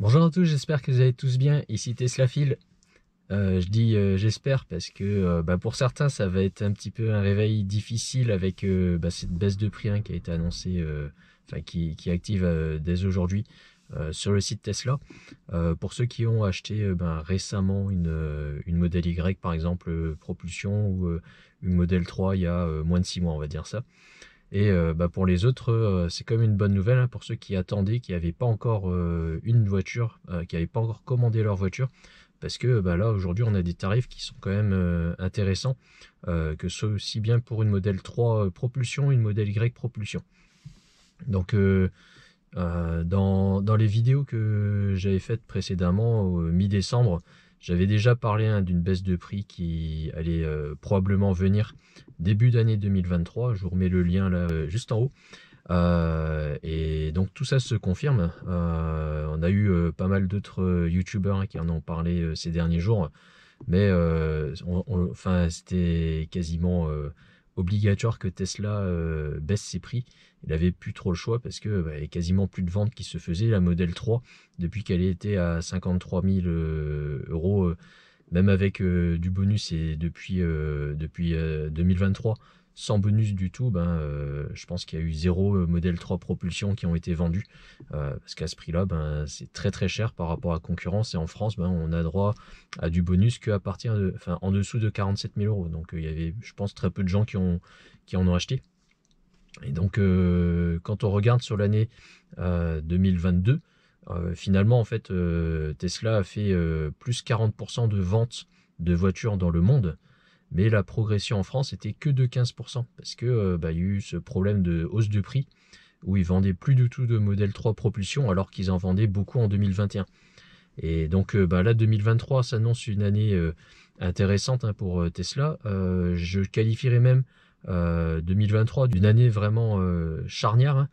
Bonjour à tous, j'espère que vous allez tous bien. Ici Tesla Phil. Euh, je dis euh, j'espère parce que euh, bah, pour certains ça va être un petit peu un réveil difficile avec bah, cette baisse de prix hein, qui a été annoncée, enfin qui, qui, active dès aujourd'hui sur le site Tesla. pour ceux qui ont acheté ben, récemment une, une modèle Y par exemple propulsion ou une modèle 3 il y a moins de 6 mois on va dire ça. Et euh, bah, pour les autres, c'est euh, c'est comme une bonne nouvelle hein, pour ceux qui attendaient, qui n'avaient pas encore euh, une voiture, qui n'avaient pas encore commandé leur voiture. Parce que bah, là, aujourd'hui, on a des tarifs qui sont quand même intéressants, que ce soit aussi bien pour une modèle 3 propulsion, une modèle Y propulsion. Donc, dans, dans, les vidéos que j'avais faites précédemment, mi-décembre, j'avais déjà parlé hein, d'une baisse de prix qui allait euh, probablement venir début d'année 2023. Je vous remets le lien là euh, juste en haut. Euh, et donc tout ça se confirme. on a eu pas mal d'autres youtubeurs hein, qui en ont parlé ces derniers jours, mais enfin c'était quasiment obligatoire que Tesla euh, baisse ses prix. Il n'avait plus trop le choix parce qu'il bah, n'y y quasiment plus de ventes qui se faisaient. La Model 3, depuis qu'elle était à 53 000 euh, euros, euh, même avec du bonus et depuis, depuis 2023, sans bonus du tout, ben, euh, je pense qu'il y a eu zéro euh, modèle 3 propulsion qui ont été vendus. Euh, parce qu'à ce prix-là, ben, c'est très très cher par rapport à la concurrence. Et en France, ben, on a droit à du bonus qu'à partir en dessous de 47 000 euros. Donc il y avait, je pense, très peu de gens qui, ont, qui en ont acheté. Et donc, quand on regarde sur l'année 2022, finalement, en fait, Tesla a fait plus 40% de ventes de voitures dans le monde mais la progression en France était que de 15%, parce que euh, bah, y a eu ce problème de hausse de prix, où ils vendaient plus du tout de modèle 3 propulsion, alors qu'ils en vendaient beaucoup en 2021. Et donc euh, bah, là, 2023 s'annonce une année euh, intéressante hein, pour Tesla. je qualifierais même 2023 d'une année vraiment charnière.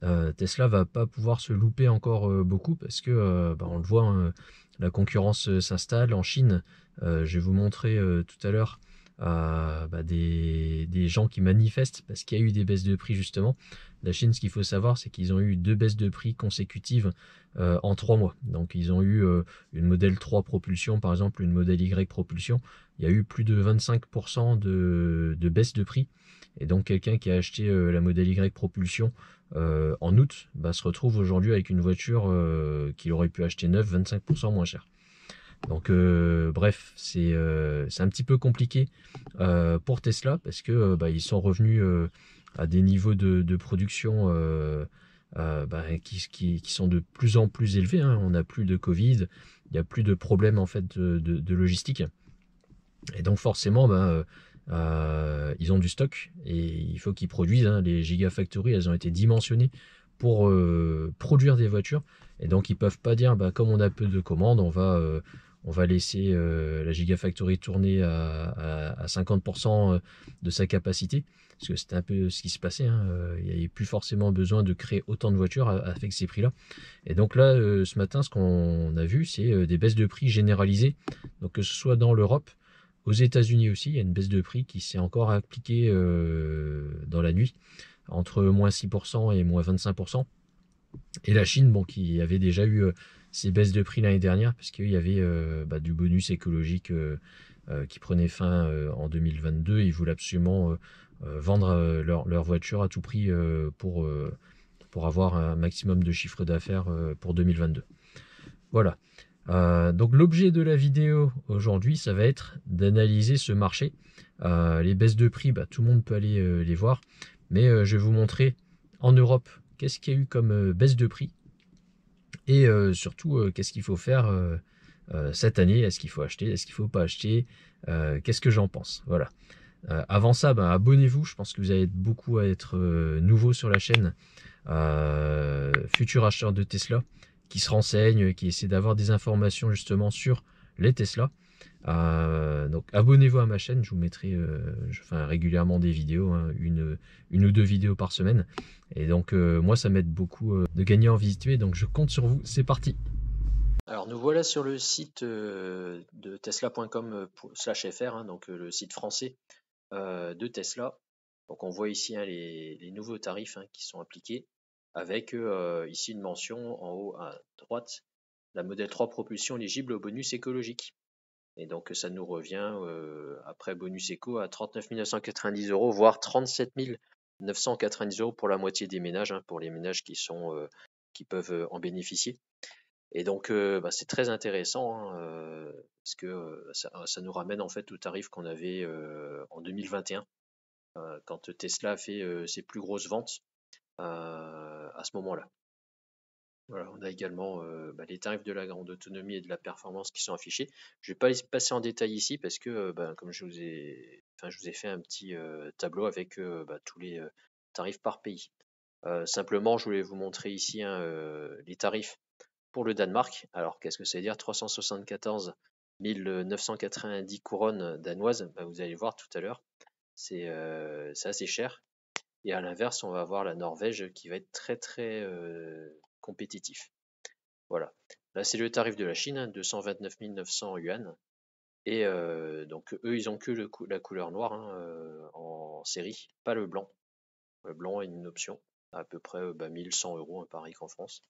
Tesla hein. ne Tesla va pas pouvoir se louper encore beaucoup parce que bah, on le voit, hein, la concurrence s'installe en Chine. je vais vous montrer tout à l'heure à euh, bah, des, gens qui manifestent parce qu'il y a eu des baisses de prix justement. La Chine, ce qu'il faut savoir, c'est qu'ils ont eu deux baisses de prix consécutives euh, en trois mois. Donc ils ont eu euh, une modèle 3 propulsion, par exemple une modèle Y propulsion. Il y a eu plus de 25% de, de baisse de prix. Et donc quelqu'un qui a acheté la modèle Y propulsion en août bah, se retrouve aujourd'hui avec une voiture qu'il aurait pu acheter neuve 25% moins cher. Donc euh, bref, euh, c'est un petit peu compliqué euh, pour Tesla parce que bah, ils sont revenus à des niveaux de, production bah, qui, sont de plus en plus élevés. Hein. On n'a plus de Covid, il n'y a plus de problème en fait de, logistique. Et donc forcément, bah, ils ont du stock et il faut qu'ils produisent. Hein. Les gigafactories, elles ont été dimensionnées pour produire des voitures. Et donc ils peuvent pas dire, bah, comme on a peu de commandes, on va on va laisser euh, la Gigafactory tourner à, 50% euh, de sa capacité, parce que c'était un peu ce qui se passait, hein. euh, il n'y avait plus forcément besoin de créer autant de voitures avec ces prix-là. Et donc là, ce matin, ce qu'on a vu, c'est des baisses de prix généralisées, donc que ce soit dans l'Europe, aux États-Unis aussi, il y a une baisse de prix qui s'est encore appliquée dans la nuit, entre moins 6% et moins 25%. Et la Chine, bon, qui avait déjà eu ces baisses de prix l'année dernière, parce qu'il y avait euh, bah, du bonus écologique euh, euh, qui prenait fin en 2022. Ils voulaient absolument vendre leur, voiture à tout prix pour, pour avoir un maximum de chiffre d'affaires pour 2022. Voilà. donc l'objet de la vidéo aujourd'hui, ça va être d'analyser ce marché. les baisses de prix, bah, tout le monde peut aller les voir. Mais je vais vous montrer en Europe qu'est-ce qu'il y a eu comme baisse de prix et euh, surtout euh, qu'est-ce qu'il faut faire euh, cette année, est-ce qu'il faut acheter, est-ce qu'il faut pas acheter, qu'est-ce que j'en pense, voilà. avant ça, ben, abonnez-vous, je pense que vous allez être beaucoup à être nouveau sur la chaîne, futur acheteur de Tesla, qui se renseigne, qui essaie d'avoir des informations justement sur les Tesla. Euh, donc abonnez-vous à ma chaîne, je vous mettrai euh, régulièrement des vidéos, hein, une, ou deux vidéos par semaine. Et donc euh, moi ça m'aide beaucoup de gagner en visite, donc je compte sur vous, c'est parti alors nous voilà sur le site de tesla.com fr, hein, donc le site français de Tesla. Donc on voit ici hein, les, nouveaux tarifs qui sont appliqués, avec ici une mention en haut à droite, la modèle 3 propulsion éligible au bonus écologique. Et donc, ça nous revient, euh, après bonus éco, à 39 990 euros, voire 37 990 euros pour la moitié des ménages, hein, pour les ménages qui, sont, euh, qui peuvent euh, en bénéficier. Et donc, bah, c'est très intéressant hein, parce que ça, nous ramène en fait au tarif qu'on avait en 2021 quand Tesla a fait ses plus grosses ventes à ce moment-là on a également euh, bah, les tarifs de la grande autonomie et de la performance qui sont affichés. Je ne vais pas les passer en détail ici parce que, euh, bah, comme je vous, ai, enfin, je vous ai fait un petit euh, tableau avec bah, tous les tarifs par pays. simplement, je voulais vous montrer ici hein, les tarifs pour le Danemark. Alors, qu'est-ce que ça veut dire 374 990 couronnes danoises, vous allez voir tout à l'heure, c'est assez cher. Et à l'inverse, on va voir la Norvège qui va être très très compétitif. Voilà. Là, c'est le tarif de la Chine, 229 hein, 900 yuan. Et euh, donc, eux, ils ont que le coup la couleur noire hein, euh, en série, pas le blanc. Le blanc est une option, à peu près 1100 euh, bah, euros, pari qu'en France.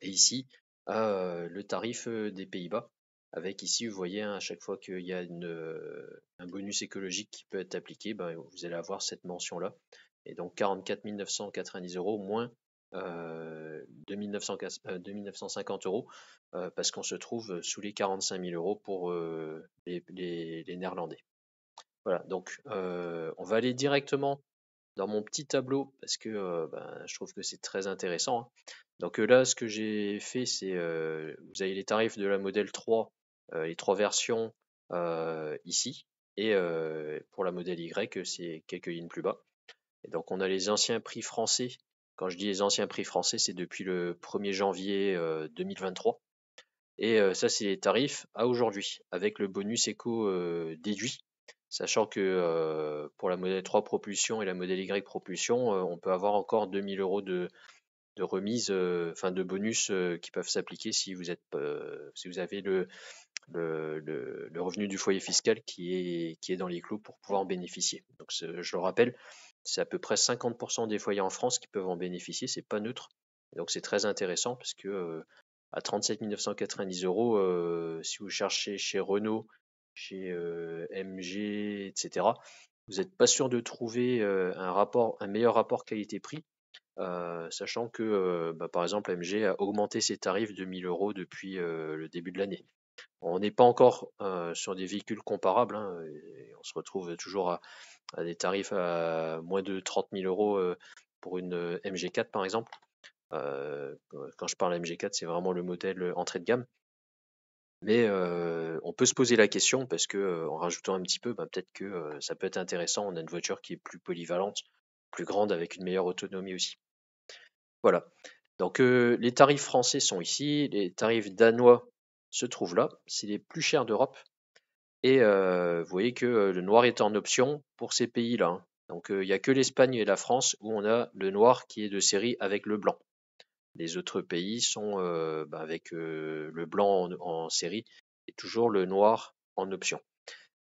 Et ici, le tarif des Pays-Bas, avec ici, vous voyez, hein, à chaque fois qu'il y a une, un bonus écologique qui peut être appliqué, ben, vous allez avoir cette mention-là. Et donc 44 990 euros moins euh, de, 1950 euh, euros euh, parce qu'on se trouve sous les 45 000 euros pour les, Néerlandais. Voilà, donc on va aller directement dans mon petit tableau parce que ben, je trouve que c'est très intéressant. Hein. Donc là, ce que j'ai fait, c'est vous avez les tarifs de la modèle 3, les trois versions ici, et pour la modèle Y, c'est quelques lignes plus bas. Et donc on a les anciens prix français quand je dis les anciens prix français, c'est depuis le 1er janvier 2023. Euh, et euh, ça, c'est les tarifs à aujourd'hui, avec le bonus éco euh, déduit, sachant que pour la modèle 3 propulsion et la modèle Y propulsion, on peut avoir encore 2000 euros de, remise, enfin de bonus qui peuvent s'appliquer si vous êtes, si vous avez le, revenu du foyer fiscal qui est, qui est dans les clous pour pouvoir en bénéficier. Donc je le rappelle, c'est à peu près 50% des foyers en France qui peuvent en bénéficier, c'est pas neutre. donc c'est très intéressant parce que à 37 990 euros, si vous cherchez chez Renault, chez MG, etc., vous n'êtes pas sûr de trouver un, meilleur rapport qualité-prix, sachant que bah, par exemple MG a augmenté ses tarifs de 1000 euros depuis le début de l'année. On n'est pas encore euh, sur des véhicules comparables. Hein, et on se retrouve toujours à, des tarifs à moins de 30 000 euros euh, pour une MG4 par exemple. Euh, quand je parle MG4, c'est vraiment le modèle entrée de gamme. Mais on peut se poser la question parce que en rajoutant un petit peu, bah, peut-être que ça peut être intéressant. On a une voiture qui est plus polyvalente, plus grande, avec une meilleure autonomie aussi. Voilà. Donc les tarifs français sont ici, les tarifs danois se trouve là. C'est les plus chers d'Europe. Et euh, vous voyez que euh, le noir est en option pour ces pays-là. Hein. Donc euh, il n'y a que l'Espagne et la France où on a le noir qui est de série avec le blanc. Les autres pays sont bah, avec le blanc en, série et toujours le noir en option.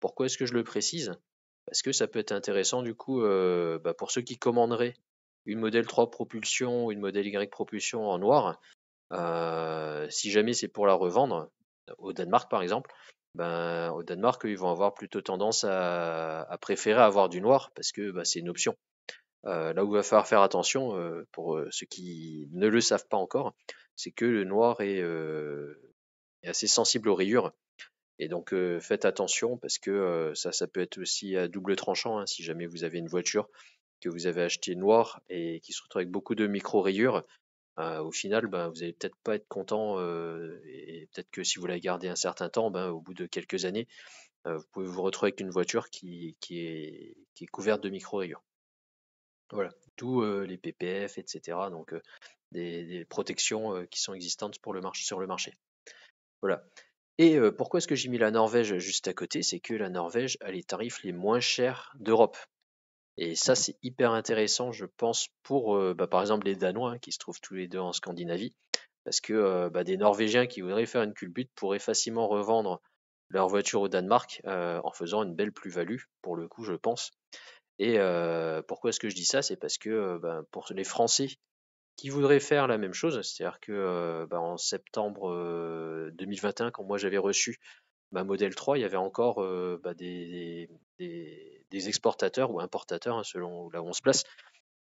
Pourquoi est-ce que je le précise Parce que ça peut être intéressant du coup bah, pour ceux qui commanderaient une modèle 3 propulsion, ou une modèle Y propulsion en noir, euh, si jamais c'est pour la revendre, au Danemark par exemple, ben, au Danemark, ils vont avoir plutôt tendance à, préférer avoir du noir parce que bah, c'est une option. Euh, là où il va falloir faire attention, euh, pour ceux qui ne le savent pas encore, c'est que le noir est, assez sensible aux rayures. Et donc faites attention parce que ça, ça peut être aussi à double tranchant. Hein, si jamais vous avez une voiture que vous avez achetée noire et qui se retrouve avec beaucoup de micro-rayures, bah, au final, bah, vous n'allez peut-être pas être content euh, et peut-être que si vous la gardez un certain temps, bah, au bout de quelques années, euh, vous pouvez vous retrouver avec une voiture qui, est, couverte de micro-rayures. Voilà, d'où euh, les PPF, etc. Donc des, protections qui sont existantes sur le marché. Voilà. Et pourquoi est-ce que j'ai mis la Norvège juste à côté C'est que la Norvège a les tarifs les moins chers d'Europe. Et ça, mmh. c'est hyper intéressant, je pense, pour bah, par exemple les Danois hein, qui se trouvent tous les deux en Scandinavie, parce que bah, des Norvégiens qui voudraient faire une culbute pourraient facilement revendre leur voiture au Danemark en faisant une belle plus-value, pour le coup, je pense. Et pourquoi est-ce que je dis ça C'est parce que ben, pour les Français qui voudraient faire la même chose, c'est-à-dire que ben, en septembre 2021, quand moi j'avais reçu ma modèle 3, il y avait encore bah, des des exportateurs ou importateurs, hein, selon là où on se place,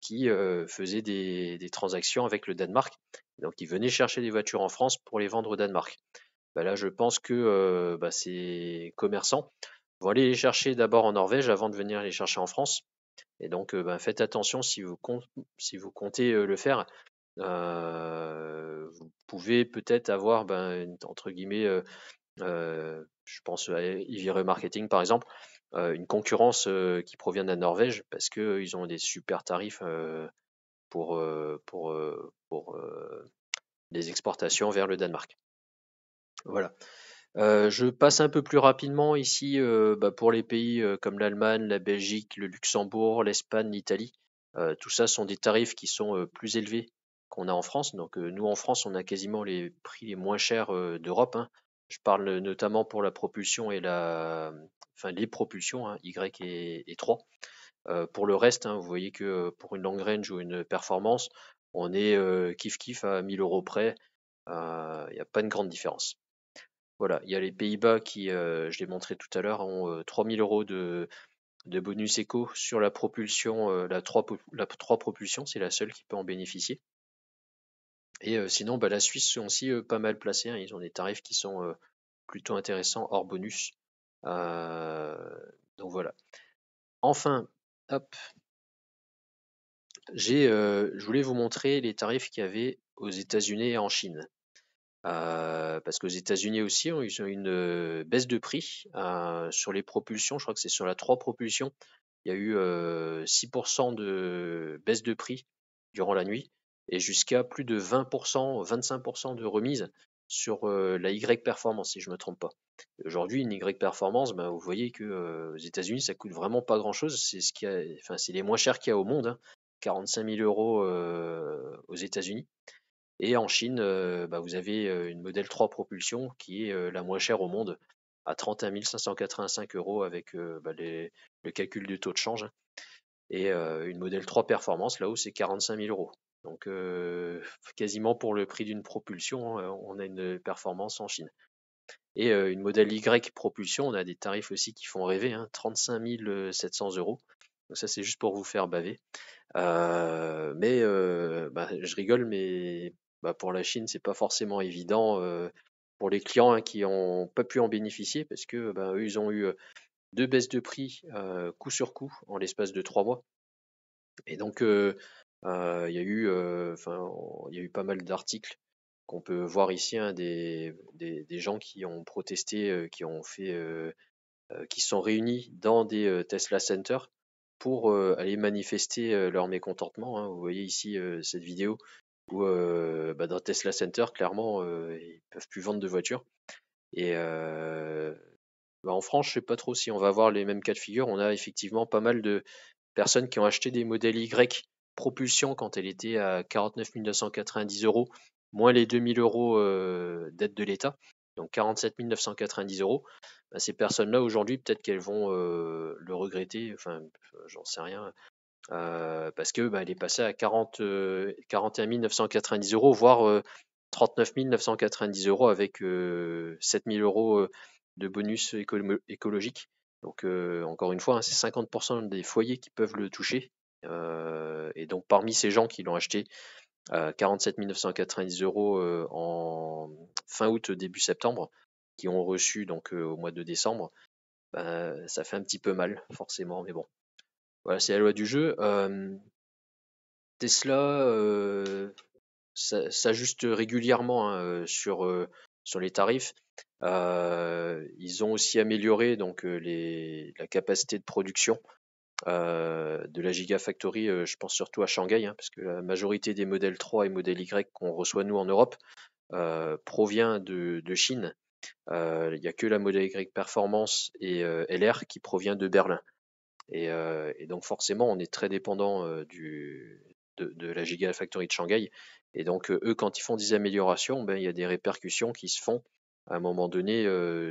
qui euh, faisaient des, transactions avec le Danemark. Donc, ils venaient chercher des voitures en France pour les vendre au Danemark. Bah, là, je pense que euh, bah, ces commerçants vont aller les chercher d'abord en Norvège avant de venir les chercher en France. Et donc, euh, bah, faites attention si vous, comptez, si vous comptez le faire. vous pouvez peut-être avoir, entre guillemets, je pense à Ivi Marketing par exemple, euh, une concurrence euh, qui provient de la Norvège parce qu'ils ont des super tarifs euh, pour, pour, les exportations vers le Danemark. Voilà. je passe un peu plus rapidement ici bah, pour les pays comme l'Allemagne, la Belgique, le Luxembourg, l'Espagne, l'Italie. tout ça sont des tarifs qui sont plus élevés qu'on a en France. Donc nous en France, on a quasiment les prix les moins chers d'Europe. Hein. Je parle notamment pour la propulsion et la, enfin les propulsions, hein, Y et, 3. Euh, pour le reste, hein, vous voyez que euh, pour une long range ou une performance, on est euh, kiff kiff à 1000 euros près. Il n'y a pas de grande différence. Voilà, il y a les Pays-Bas qui, je l'ai montré tout à l'heure, ont 3000 euros de, bonus éco sur la propulsion, la la 3 propulsion, c'est la seule qui peut en bénéficier. Et euh, sinon, bah, la Suisse sont aussi euh, pas mal placés. Hein. Ils ont des tarifs qui sont euh, plutôt intéressants hors bonus. donc voilà. Enfin, hop. J'ai, je voulais vous montrer les tarifs qu'il y avait aux États-Unis et en Chine. parce qu'aux États-Unis aussi, ils ont une baisse de prix sur les propulsions. Je crois que c'est sur la 3 propulsions. Il y a eu 6% de baisse de prix durant la nuit et jusqu'à plus de 20%, 25% de remise sur la Y performance, si je ne me trompe pas. Aujourd'hui, une Y performance, ben, vous voyez que aux États-Unis, ça coûte vraiment pas grand-chose. C'est les moins chers qu'il y a au monde, 45 hein. 000 euros aux États-Unis. Et en Chine, ben, vous avez une modèle 3 propulsion qui est la moins chère au monde, à 31 585 euros avec ben, le calcul du taux de change. Hein. Et une modèle 3 performance, là-haut, c'est 45 000 euros. Donc quasiment pour le prix d'une propulsion, on a une performance en Chine. Et une modèle Y propulsion, on a des tarifs aussi qui font rêver, 35 hein, 700 euros. Donc ça c'est juste pour vous faire baver. mais bah, je rigole, mais bah, pour la Chine c'est pas forcément évident pour les clients hein, qui n'ont pas pu en bénéficier parce que bah, ils ont eu deux baisses de prix coup sur coup en l'espace de trois mois. Et donc, euh, il y a eu, euh, il eu pas mal d'articles qu'on peut voir ici hein, des, gens qui ont protesté, euh, qui ont fait, qui sont réunis dans des Tesla Center pour aller manifester leur mécontentement. Hein. Vous voyez ici cette vidéo où bah, dans Tesla Center, clairement, ils peuvent plus vendre de voitures. Et bah, en France, je sais pas trop si on va avoir les mêmes cas de figure. On a effectivement pas mal de personnes qui ont acheté des modèles Y propulsion quand elle était à 49 990 euros, moins les 2000 euros euh, d'aide de l'État, donc 47 990 euros, bah, ces personnes-là aujourd'hui, peut-être qu'elles vont euh, le regretter, enfin, j'en sais rien, euh, parce que bah, elle est passée à 40, 41 990 euros, voire 39 990 euros avec 7000 euros de bonus écologique. Donc, encore une fois, hein, c'est 50% des foyers qui peuvent le toucher euh, et donc parmi ces gens qui l'ont acheté 47 euh, 990 euros euh, en fin août, début septembre, qui ont reçu donc au mois de décembre, bah, ça fait un petit peu mal, forcément, mais bon. Voilà, c'est la loi du jeu. Tesla s'ajuste régulièrement hein, sur, les tarifs. ils ont aussi amélioré donc la capacité de production euh, de la Gigafactory, euh, je pense surtout à Shanghai, hein, parce que la majorité des modèles 3 et modèles Y qu'on reçoit nous en Europe euh, provient de, Chine. Il n'y a que la modèle Y Performance et LR qui provient de Berlin. Et, donc forcément, on est très dépendant de, la Gigafactory de Shanghai. Et donc eux, quand ils font des améliorations, ben, il y a des répercussions qui se font à un moment donné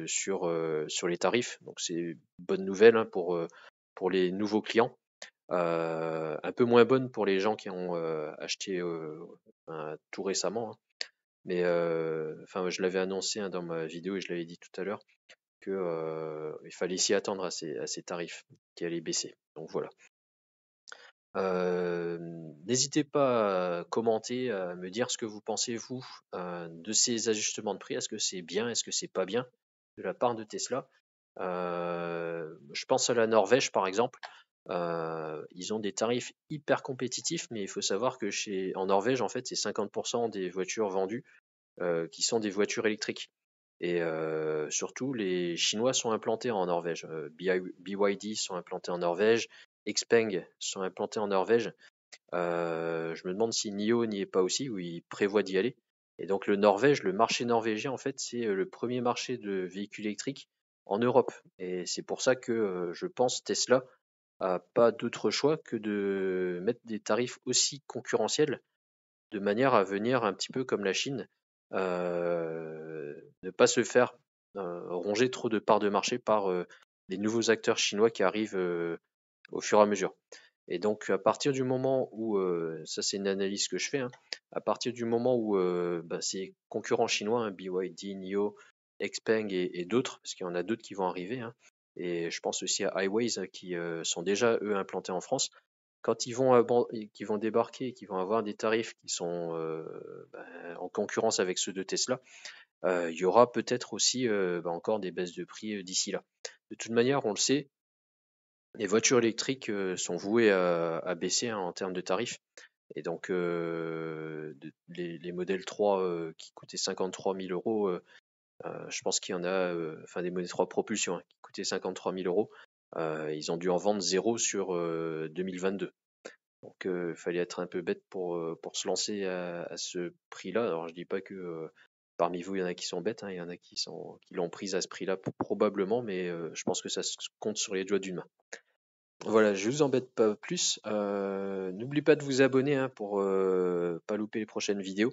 sur, les tarifs. Donc c'est bonne nouvelle hein, pour pour les nouveaux clients, un peu moins bonne pour les gens qui ont acheté tout récemment. Hein. Mais enfin, je l'avais annoncé hein, dans ma vidéo et je l'avais dit tout à l'heure qu'il fallait s'y attendre à ces, tarifs qui allaient baisser. Donc voilà. N'hésitez pas à commenter, à me dire ce que vous pensez, vous, de ces ajustements de prix. Est-ce que c'est bien, est-ce que c'est pas bien de la part de Tesla euh, je pense à la Norvège, par exemple. Euh, ils ont des tarifs hyper compétitifs, mais il faut savoir que chez en Norvège, en fait, c'est 50% des voitures vendues euh, qui sont des voitures électriques. Et surtout, les Chinois sont implantés en Norvège. BYD sont implantés en Norvège, Xpeng sont implantés en Norvège. je me demande si NIO n'y est pas aussi, ou il prévoit d'y aller. Et donc le Norvège, le marché norvégien, en fait, c'est le premier marché de véhicules électriques en Europe. Et c'est pour ça que euh, je pense Tesla a pas d'autre choix que de mettre des tarifs aussi concurrentiels de manière à venir un petit peu comme la Chine, euh, ne pas se faire euh, ronger trop de parts de marché par les nouveaux acteurs chinois qui arrivent au fur et à mesure. Et donc à partir du moment où, ça c'est une analyse que je fais, hein, à partir du moment où bah, ces concurrents chinois, hein, BYD, NIO, Xpeng et, d'autres, parce qu'il y en a d'autres qui vont arriver. Hein. Et je pense aussi à Highways hein, qui euh, sont déjà eux implantés en France. Quand ils vont, euh, qui vont débarquer et qu'ils vont avoir des tarifs qui sont euh, ben, en concurrence avec ceux de Tesla, il y aura peut-être aussi ben, encore des baisses de prix d'ici là. De toute manière, on le sait, les voitures électriques sont vouées à, baisser hein, en termes de tarifs. Et donc, les, modèles 3 qui coûtaient 53 000 euros, euh, je pense qu'il y en a, euh, enfin des monnaies 3 propulsion hein, qui coûtaient 53 000 euros. Euh, ils ont dû en vendre zéro sur 2022. Donc il fallait être un peu bête pour, se lancer à, ce prix-là. Alors je dis pas que parmi vous, il y en a qui sont bêtes, hein, il y en a qui l'ont prise à ce prix-là probablement, mais je pense que ça se compte sur les doigts d'une main. Voilà, je ne vous embête pas plus. N'oubliez pas de vous abonner hein, pour pas louper les prochaines vidéos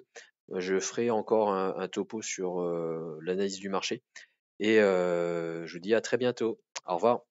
je ferai encore un, topo sur euh, l'analyse du marché. Et euh, je vous dis à très bientôt. Au revoir.